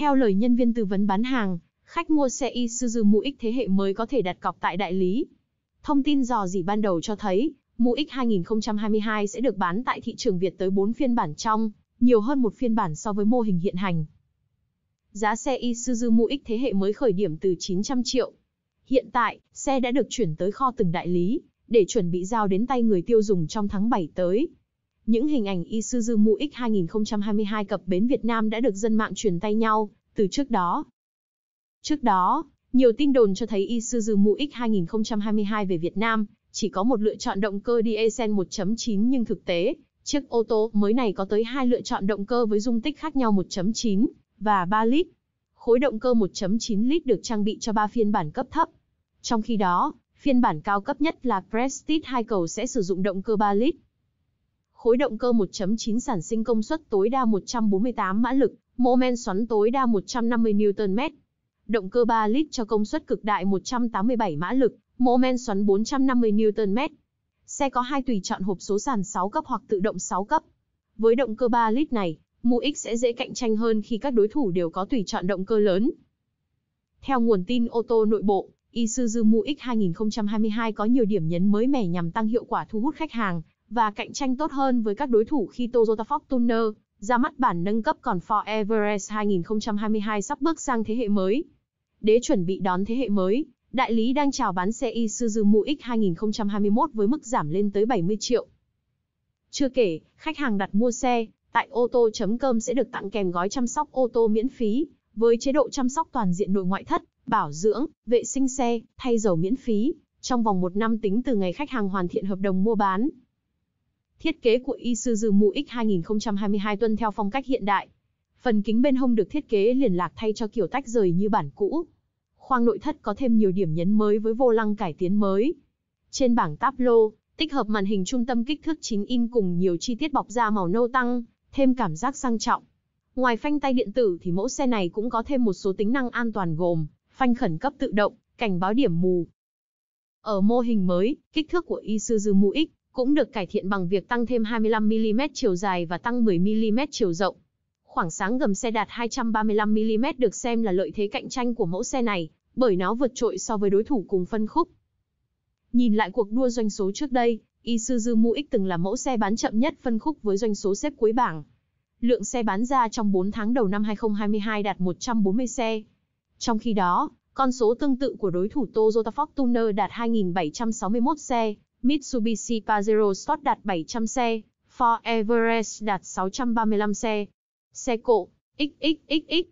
Theo lời nhân viên tư vấn bán hàng, khách mua xe Isuzu MU-X thế hệ mới có thể đặt cọc tại đại lý. Thông tin dò dỉ ban đầu cho thấy, MU-X 2022 sẽ được bán tại thị trường Việt tới 4 phiên bản trong, nhiều hơn một phiên bản so với mô hình hiện hành. Giá xe Isuzu MU-X thế hệ mới khởi điểm từ 900 triệu. Hiện tại, xe đã được chuyển tới kho từng đại lý, để chuẩn bị giao đến tay người tiêu dùng trong tháng 7 tới. Những hình ảnh Isuzu MU-X 2022 cập bến Việt Nam đã được dân mạng truyền tay nhau từ trước đó. Trước đó, nhiều tin đồn cho thấy Isuzu MU-X 2022 về Việt Nam chỉ có một lựa chọn động cơ diesel 1.9 nhưng thực tế, chiếc ô tô mới này có tới hai lựa chọn động cơ với dung tích khác nhau 1.9 và 3 lít. Khối động cơ 1.9 lít được trang bị cho 3 phiên bản cấp thấp. Trong khi đó, phiên bản cao cấp nhất là Prestige 2 cầu sẽ sử dụng động cơ 3 lít. Khối động cơ 1.9 sản sinh công suất tối đa 148 mã lực, mô men xoắn tối đa 150 Nm. Động cơ 3 lít cho công suất cực đại 187 mã lực, mô men xoắn 450 Nm. Xe có hai tùy chọn hộp số sàn 6 cấp hoặc tự động 6 cấp. Với động cơ 3 lít này, MUX sẽ dễ cạnh tranh hơn khi các đối thủ đều có tùy chọn động cơ lớn. Theo nguồn tin ô tô nội bộ, Isuzu mu 2022 có nhiều điểm nhấn mới mẻ nhằm tăng hiệu quả thu hút khách hàng và cạnh tranh tốt hơn với các đối thủ khi Toyota Fortuner ra mắt bản nâng cấp còn Ford Everest 2022 sắp bước sang thế hệ mới. Để chuẩn bị đón thế hệ mới, đại lý đang chào bán xe Isuzu Mu X 2021 với mức giảm lên tới 70 triệu. Chưa kể, khách hàng đặt mua xe tại ô tô.com sẽ được tặng kèm gói chăm sóc ô tô miễn phí với chế độ chăm sóc toàn diện nội ngoại thất, bảo dưỡng, vệ sinh xe, thay dầu miễn phí trong vòng một năm tính từ ngày khách hàng hoàn thiện hợp đồng mua bán. Thiết kế của Isuzu MU-X 2022 tuân theo phong cách hiện đại. Phần kính bên hông được thiết kế liền lạc thay cho kiểu tách rời như bản cũ. Khoang nội thất có thêm nhiều điểm nhấn mới với vô lăng cải tiến mới. Trên bảng táp lô, tích hợp màn hình trung tâm kích thước 9 in cùng nhiều chi tiết bọc da màu nâu tăng, thêm cảm giác sang trọng. Ngoài phanh tay điện tử thì mẫu xe này cũng có thêm một số tính năng an toàn gồm phanh khẩn cấp tự động, cảnh báo điểm mù. Ở mô hình mới, kích thước của Isuzu MU-X cũng được cải thiện bằng việc tăng thêm 25mm chiều dài và tăng 10mm chiều rộng. Khoảng sáng gầm xe đạt 235mm được xem là lợi thế cạnh tranh của mẫu xe này, bởi nó vượt trội so với đối thủ cùng phân khúc. Nhìn lại cuộc đua doanh số trước đây, Isuzu Mu-X từng là mẫu xe bán chậm nhất phân khúc với doanh số xếp cuối bảng. Lượng xe bán ra trong 4 tháng đầu năm 2022 đạt 140 xe. Trong khi đó, con số tương tự của đối thủ Toyota Fortuner đạt 2.761 xe, Mitsubishi Pajero Sport đạt 700 xe, Ford Everest đạt 635 xe. Xe cộ, XXXX,